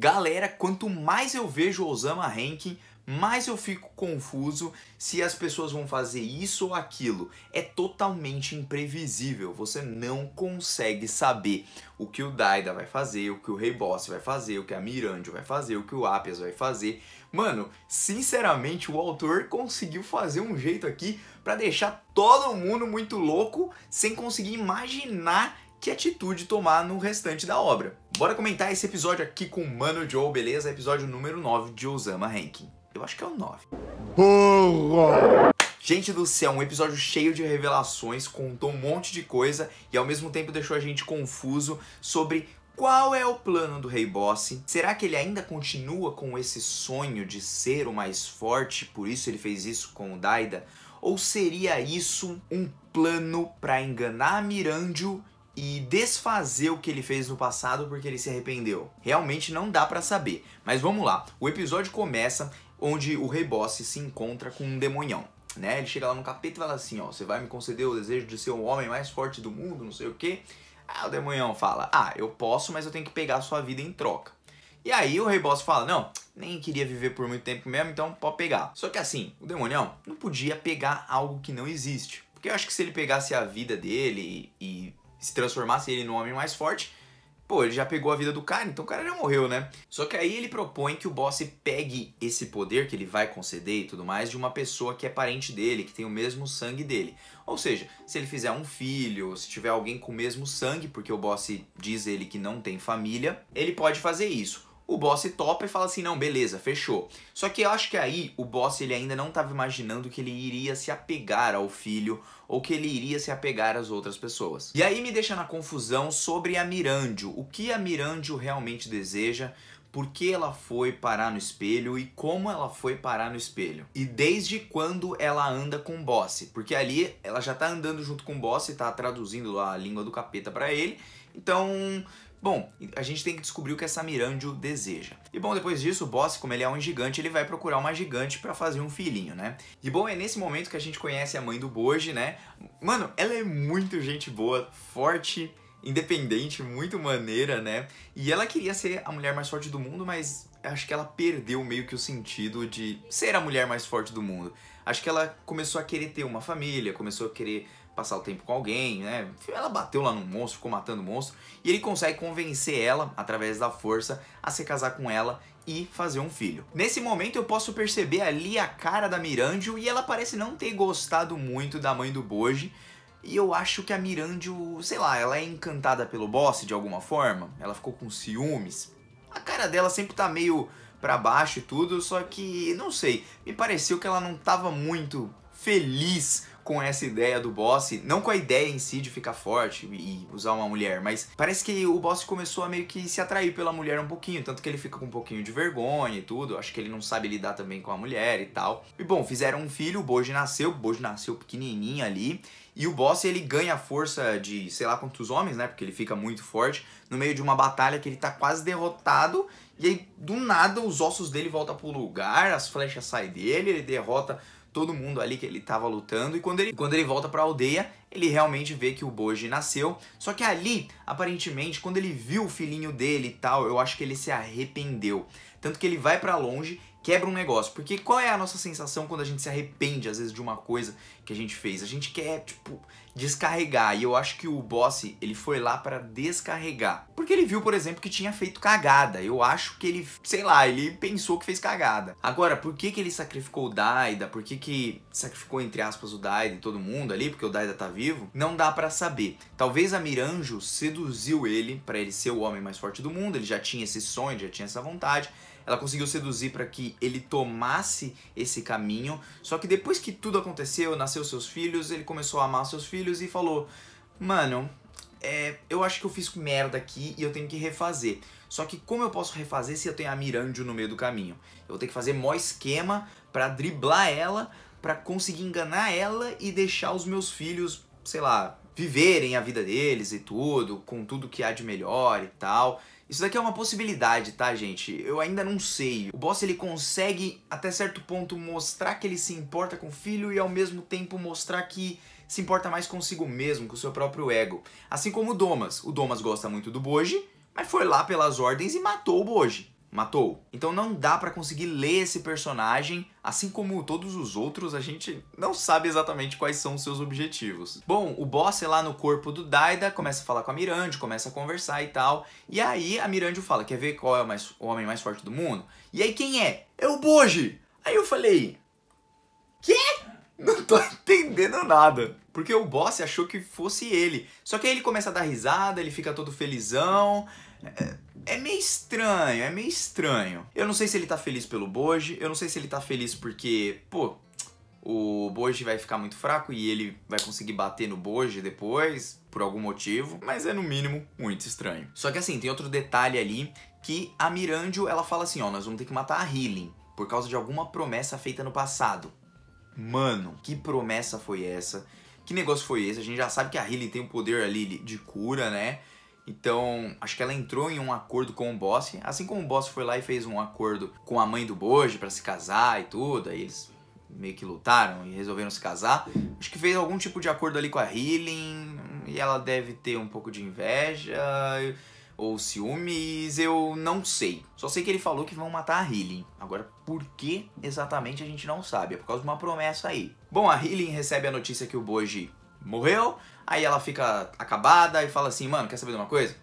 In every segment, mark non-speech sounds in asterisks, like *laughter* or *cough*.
Galera, quanto mais eu vejo Osama ranking, mais eu fico confuso se as pessoas vão fazer isso ou aquilo. É totalmente imprevisível, você não consegue saber o que o Daida vai fazer, o que o Rei Boss vai fazer, o que a Mirandio vai fazer, o que o Apias vai fazer. Mano, sinceramente, o autor conseguiu fazer um jeito aqui para deixar todo mundo muito louco sem conseguir imaginar que atitude tomar no restante da obra. Bora comentar esse episódio aqui com o Mano Joe, beleza? Episódio número 9 de Osama Rankin. Eu acho que é o 9. Burro! Gente do céu, um episódio cheio de revelações, contou um monte de coisa e ao mesmo tempo deixou a gente confuso sobre qual é o plano do Rei Boss? Será que ele ainda continua com esse sonho de ser o mais forte, por isso ele fez isso com o Daida? Ou seria isso um plano para enganar Mirandio e desfazer o que ele fez no passado porque ele se arrependeu? Realmente não dá para saber. Mas vamos lá. O episódio começa onde o rei Boss se encontra com um demonhão. Né? Ele chega lá no capeta e fala assim, ó, você vai me conceder o desejo de ser o homem mais forte do mundo, não sei o quê. Aí o demonhão fala, ah, eu posso, mas eu tenho que pegar a sua vida em troca. E aí o rei boss fala, não, nem queria viver por muito tempo mesmo, então pode pegar. Só que assim, o demonhão não podia pegar algo que não existe. Porque eu acho que se ele pegasse a vida dele e se transformasse ele num homem mais forte, pô, ele já pegou a vida do cara, então o cara já morreu, né? Só que aí ele propõe que o boss pegue esse poder que ele vai conceder e tudo mais de uma pessoa que é parente dele, que tem o mesmo sangue dele. Ou seja, se ele fizer um filho, se tiver alguém com o mesmo sangue, porque o boss diz ele que não tem família, ele pode fazer isso o boss topa e fala assim, não, beleza, fechou. Só que eu acho que aí o boss ele ainda não estava imaginando que ele iria se apegar ao filho ou que ele iria se apegar às outras pessoas. E aí me deixa na confusão sobre a Mirandio, o que a Mirandio realmente deseja, por que ela foi parar no espelho e como ela foi parar no espelho. E desde quando ela anda com o Boss, porque ali ela já tá andando junto com o Boss, e tá traduzindo a língua do capeta para ele. Então, Bom, a gente tem que descobrir o que essa Mirandio deseja. E bom, depois disso, o boss, como ele é um gigante, ele vai procurar uma gigante para fazer um filhinho, né? E bom, é nesse momento que a gente conhece a mãe do Boji, né? Mano, ela é muito gente boa, forte, independente, muito maneira, né? E ela queria ser a mulher mais forte do mundo, mas acho que ela perdeu meio que o sentido de ser a mulher mais forte do mundo. Acho que ela começou a querer ter uma família, começou a querer passar o tempo com alguém, né? Ela bateu lá no monstro, ficou matando o monstro, e ele consegue convencer ela, através da força, a se casar com ela e fazer um filho. Nesse momento eu posso perceber ali a cara da Mirandio e ela parece não ter gostado muito da mãe do Boji, e eu acho que a Mirandio, sei lá, ela é encantada pelo boss de alguma forma, ela ficou com ciúmes. A cara dela sempre tá meio para baixo e tudo, só que não sei, me pareceu que ela não tava muito feliz com essa ideia do boss, não com a ideia em si de ficar forte e usar uma mulher, mas parece que o boss começou a meio que se atrair pela mulher um pouquinho, tanto que ele fica com um pouquinho de vergonha e tudo, acho que ele não sabe lidar também com a mulher e tal. E bom, fizeram um filho, o Boji nasceu, o Boji nasceu pequenininho ali, e o boss ele ganha força de, sei lá quantos homens, né? Porque ele fica muito forte no meio de uma batalha que ele tá quase derrotado. E aí, do nada, os ossos dele voltam pro lugar, as flechas saem dele, ele derrota todo mundo ali que ele estava lutando. E quando ele, quando ele volta para a aldeia, ele realmente vê que o Boji nasceu. Só que ali, aparentemente, quando ele viu o filhinho dele e tal, eu acho que ele se arrependeu. Tanto que ele vai para longe quebra um negócio. Porque qual é a nossa sensação quando a gente se arrepende, às vezes, de uma coisa que a gente fez? A gente quer, tipo, descarregar. E eu acho que o boss, ele foi lá para descarregar. Porque ele viu, por exemplo, que tinha feito cagada. Eu acho que ele, sei lá, ele pensou que fez cagada. Agora, por que que ele sacrificou o Daida? Por que que sacrificou, entre aspas, o Daida e todo mundo ali? Porque o Daida tá vivo? Não dá para saber. Talvez a Miranjo seduziu ele para ele ser o homem mais forte do mundo. Ele já tinha esse sonho, já tinha essa vontade ela conseguiu seduzir para que ele tomasse esse caminho. Só que depois que tudo aconteceu, nasceu seus filhos, ele começou a amar seus filhos e falou: Mano, é, eu acho que eu fiz merda aqui e eu tenho que refazer. Só que como eu posso refazer se eu tenho a Mirandio no meio do caminho? Eu vou ter que fazer mó esquema para driblar ela, para conseguir enganar ela e deixar os meus filhos, sei lá, viverem a vida deles e tudo, com tudo que há de melhor e tal. Isso daqui é uma possibilidade, tá, gente? Eu ainda não sei. O boss ele consegue até certo ponto mostrar que ele se importa com o filho e ao mesmo tempo mostrar que se importa mais consigo mesmo, com o seu próprio ego. Assim como o Domas. O Domas gosta muito do Boji, mas foi lá pelas ordens e matou o Boji matou. Então não dá para conseguir ler esse personagem, assim como todos os outros, a gente não sabe exatamente quais são os seus objetivos. Bom, o boss é lá no corpo do Daida, começa a falar com a Mirande, começa a conversar e tal, e aí a Mirande fala, quer ver qual é o, mais, o homem mais forte do mundo? E aí quem é? É o Boji! Aí eu falei, quê? Não tô entendendo nada. Porque o boss achou que fosse ele. Só que aí ele começa a dar risada, ele fica todo felizão. É, é meio estranho, é meio estranho. Eu não sei se ele tá feliz pelo Boji, eu não sei se ele tá feliz porque, pô, o Boji vai ficar muito fraco e ele vai conseguir bater no Boji depois, por algum motivo, mas é no mínimo muito estranho. Só que assim, tem outro detalhe ali que a Mirandio, ela fala assim, ó, nós vamos ter que matar a Healing por causa de alguma promessa feita no passado. Mano, que promessa foi essa? Que negócio foi esse? A gente já sabe que a Healing tem o um poder ali de cura, né? Então, acho que ela entrou em um acordo com o Boss, assim como o Boss foi lá e fez um acordo com a mãe do Boji para se casar e tudo, aí eles meio que lutaram e resolveram se casar. Acho que fez algum tipo de acordo ali com a Healing, e ela deve ter um pouco de inveja ou ciúmes, eu não sei. Só sei que ele falou que vão matar a Healing. Agora, por que exatamente a gente não sabe? É por causa de uma promessa aí. Bom, a Healing recebe a notícia que o Boji morreu, aí ela fica acabada e fala assim, mano, quer saber de uma coisa?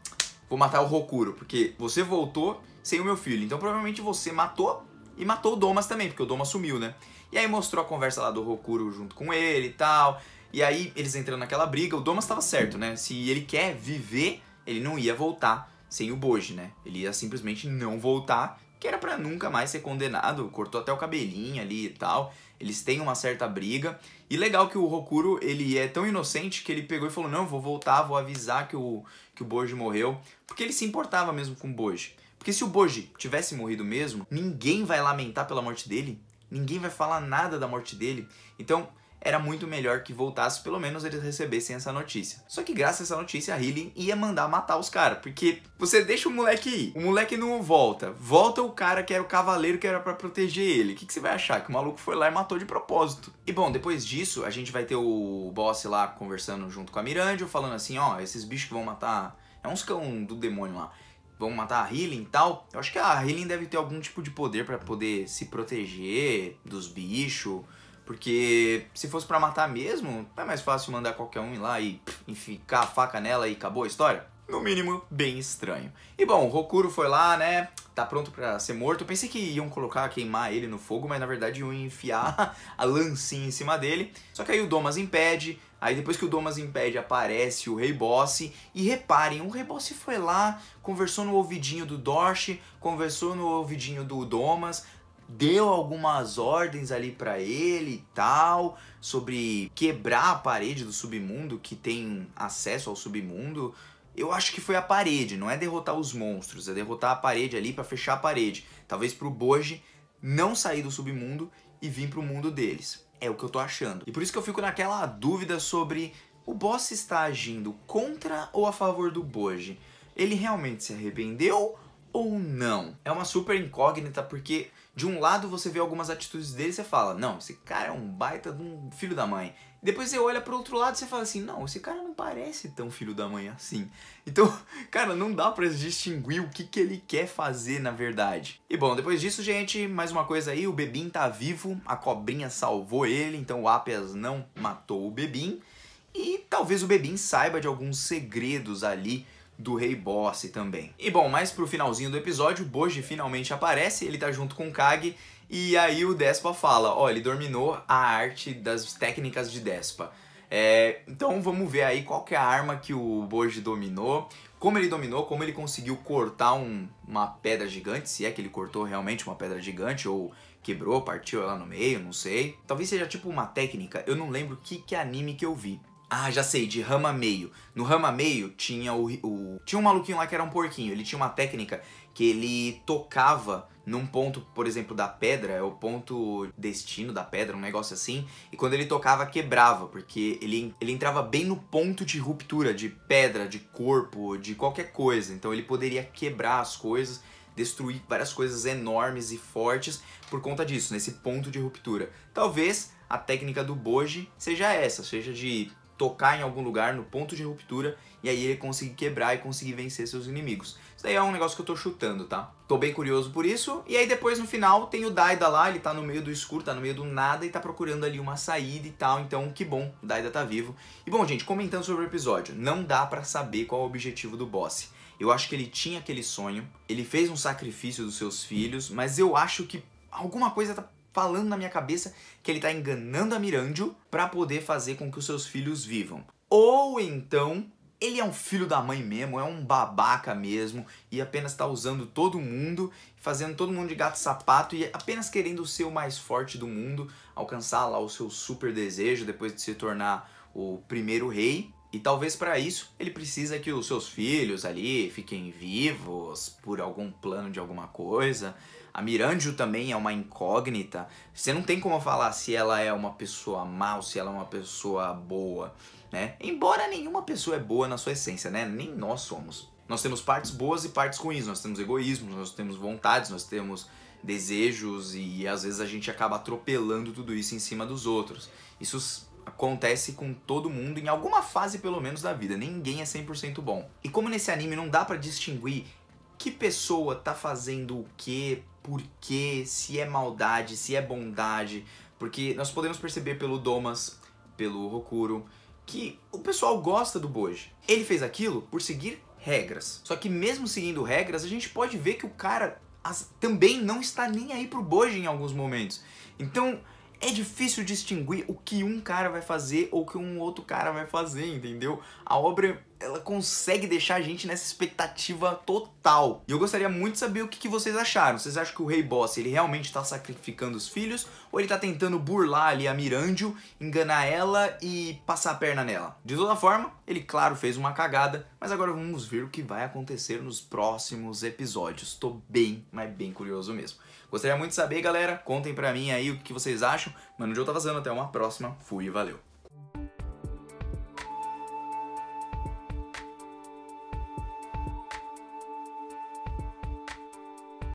Vou matar o Rokuro, porque você voltou sem o meu filho, então provavelmente você matou e matou o Domas também, porque o Domas sumiu, né? E aí mostrou a conversa lá do Rokuro junto com ele e tal, e aí eles entrando naquela briga, o Domas estava certo, né? Se ele quer viver, ele não ia voltar sem o Boji, né? Ele ia simplesmente não voltar, que era para nunca mais ser condenado, cortou até o cabelinho ali e tal. Eles têm uma certa briga. E legal que o Rokuro, ele é tão inocente que ele pegou e falou: "Não, vou voltar, vou avisar que o que o Boji morreu", porque ele se importava mesmo com o Boji. Porque se o Boji tivesse morrido mesmo, ninguém vai lamentar pela morte dele, ninguém vai falar nada da morte dele. Então, era muito melhor que voltasse, pelo menos eles recebessem essa notícia. Só que graças a essa notícia, a Healing ia mandar matar os caras, porque você deixa o moleque ir, o moleque não volta, volta o cara que era o cavaleiro que era para proteger ele. O que, que você vai achar? Que o maluco foi lá e matou de propósito. E bom, depois disso, a gente vai ter o boss lá conversando junto com a Mirandio, falando assim, ó, esses bichos que vão matar... É uns cão do demônio lá vão matar a Healing e tal. Eu acho que a Healing deve ter algum tipo de poder para poder se proteger dos bichos. Porque se fosse para matar mesmo, é mais fácil mandar qualquer um ir lá e enficar a faca nela e acabou a história. No mínimo, bem estranho. E bom, o Rokuro foi lá, né? Tá pronto para ser morto. Eu pensei que iam colocar, queimar ele no fogo, mas na verdade iam enfiar *laughs* a lancinha em cima dele. Só que aí o Domas impede. Aí depois que o Domas impede, aparece o Rei Boss. E reparem, o Rei Boss foi lá, conversou no ouvidinho do Dorsh, conversou no ouvidinho do Domas, deu algumas ordens ali para ele e tal, sobre quebrar a parede do submundo, que tem acesso ao submundo. Eu acho que foi a parede, não é derrotar os monstros, é derrotar a parede ali para fechar a parede. Talvez pro Boji não sair do submundo e vir pro mundo deles. É o que eu tô achando. E por isso que eu fico naquela dúvida sobre o boss está agindo contra ou a favor do Boji. Ele realmente se arrependeu ou não? É uma super incógnita porque de um lado você vê algumas atitudes dele e você fala, não, esse cara é um baita de um filho da mãe. Depois você olha para outro lado e você fala assim, não, esse cara não parece tão filho da mãe assim. Então, *laughs* cara, não dá para distinguir o que, que ele quer fazer na verdade. E bom, depois disso, gente, mais uma coisa aí, o Bebim tá vivo, a cobrinha salvou ele, então o Apias não matou o Bebim. E talvez o Bebim saiba de alguns segredos ali do Rei Boss também. E bom, mais pro finalzinho do episódio, Boji finalmente aparece, ele tá junto com Kage, e aí o Despa fala, ó, ele dominou a arte das técnicas de Despa. É, então vamos ver aí qual que é a arma que o Boji dominou, como ele dominou, como ele conseguiu cortar um, uma pedra gigante, se é que ele cortou realmente uma pedra gigante ou quebrou, partiu lá no meio, não sei. Talvez seja tipo uma técnica, eu não lembro que, que é anime que eu vi. Ah, já sei, de rama meio. No rama meio tinha o, o, Tinha um maluquinho lá que era um porquinho. Ele tinha uma técnica que ele tocava num ponto, por exemplo, da pedra, é o ponto destino da pedra, um negócio assim. E quando ele tocava, quebrava, porque ele, ele entrava bem no ponto de ruptura de pedra, de corpo, de qualquer coisa. Então ele poderia quebrar as coisas destruir várias coisas enormes e fortes por conta disso, nesse ponto de ruptura. Talvez a técnica do Boji seja essa, seja de tocar em algum lugar, no ponto de ruptura, e aí ele conseguir quebrar e conseguir vencer seus inimigos. Isso daí é um negócio que eu tô chutando, tá? Tô bem curioso por isso. E aí depois no final tem o Daida lá, ele tá no meio do escuro, tá no meio do nada e tá procurando ali uma saída e tal. Então que bom, o Daida tá vivo. E bom, gente, comentando sobre o episódio, não dá para saber qual é o objetivo do boss. Eu acho que ele tinha aquele sonho, ele fez um sacrifício dos seus filhos, mas eu acho que alguma coisa tá falando na minha cabeça que ele está enganando a Mirandio para poder fazer com que os seus filhos vivam. Ou então, ele é um filho da mãe mesmo, é um babaca mesmo e apenas está usando todo mundo, fazendo todo mundo de gato sapato e apenas querendo ser o mais forte do mundo, alcançar lá o seu super desejo depois de se tornar o primeiro rei. E talvez para isso ele precisa que os seus filhos ali fiquem vivos por algum plano de alguma coisa. A Miranjo também é uma incógnita. Você não tem como falar se ela é uma pessoa mal, se ela é uma pessoa boa, né? Embora nenhuma pessoa é boa na sua essência, né? Nem nós somos. Nós temos partes boas e partes ruins, nós temos egoísmos, nós temos vontades, nós temos desejos e às vezes a gente acaba atropelando tudo isso em cima dos outros. Isso acontece com todo mundo em alguma fase pelo menos da vida. Ninguém é 100% bom. E como nesse anime não dá para distinguir que pessoa tá fazendo o quê por quê, se é maldade, se é bondade, porque nós podemos perceber pelo Domas, pelo Rokuro, que o pessoal gosta do Boji. Ele fez aquilo por seguir regras. Só que mesmo seguindo regras, a gente pode ver que o cara as, também não está nem aí pro Boji em alguns momentos. Então, é difícil distinguir o que um cara vai fazer ou o que um outro cara vai fazer, entendeu? A obra ela consegue deixar a gente nessa expectativa total. E eu gostaria muito de saber o que, que vocês acharam. Vocês acham que o Rei Boss ele realmente está sacrificando os filhos? Ou ele tá tentando burlar ali a Mirandio, enganar ela e passar a perna nela? De toda forma, ele claro fez uma cagada, mas agora vamos ver o que vai acontecer nos próximos episódios. Tô bem, mas bem curioso mesmo. Gostaria muito de saber, galera. Contem pra mim aí o que vocês acham. Mano, o Joe tá vazando. Até uma próxima. Fui e valeu.